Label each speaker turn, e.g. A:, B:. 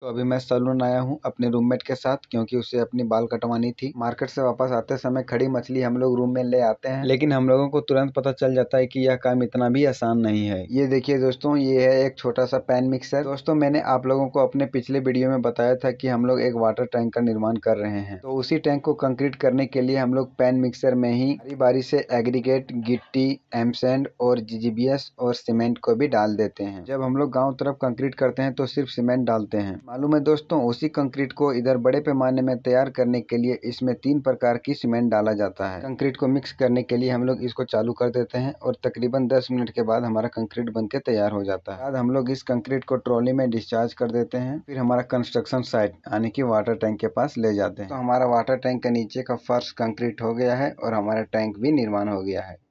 A: तो अभी मैं सलून आया हूँ अपने रूममेट के साथ क्योंकि उसे अपनी बाल कटवानी थी मार्केट से वापस आते समय खड़ी मछली हम लोग रूम में ले आते हैं लेकिन हम लोगों को तुरंत पता चल जाता है कि यह काम इतना भी आसान नहीं है ये देखिए दोस्तों ये है एक छोटा सा पैन मिक्सर दोस्तों मैंने आप लोगों को अपने पिछले वीडियो में बताया था की हम लोग एक वाटर टैंक का निर्माण कर रहे हैं तो उसी टैंक को कंक्रीट करने के लिए हम लोग पैन मिक्सर में ही हरी बारी से एग्रीगेट गिट्टी एमसेंड और जीजीबीएस और सीमेंट को भी डाल देते हैं जब हम लोग गाँव तरफ कंक्रीट करते हैं तो सिर्फ सीमेंट डालते हैं मालूम है दोस्तों उसी कंक्रीट को इधर बड़े पैमाने में तैयार करने के लिए इसमें तीन प्रकार की सीमेंट डाला जाता है कंक्रीट को मिक्स करने के लिए हम लोग इसको चालू कर देते हैं और तकरीबन 10 मिनट के बाद हमारा कंक्रीट बनके तैयार हो जाता है बाद हम लोग इस कंक्रीट को ट्रॉली में डिस्चार्ज कर देते हैं फिर हमारा कंस्ट्रक्शन साइट यानी कि वाटर टैंक के पास ले जाते हैं तो हमारा वाटर टैंक का नीचे का फर्श कंक्रीट हो गया है और हमारा टैंक भी निर्माण हो गया है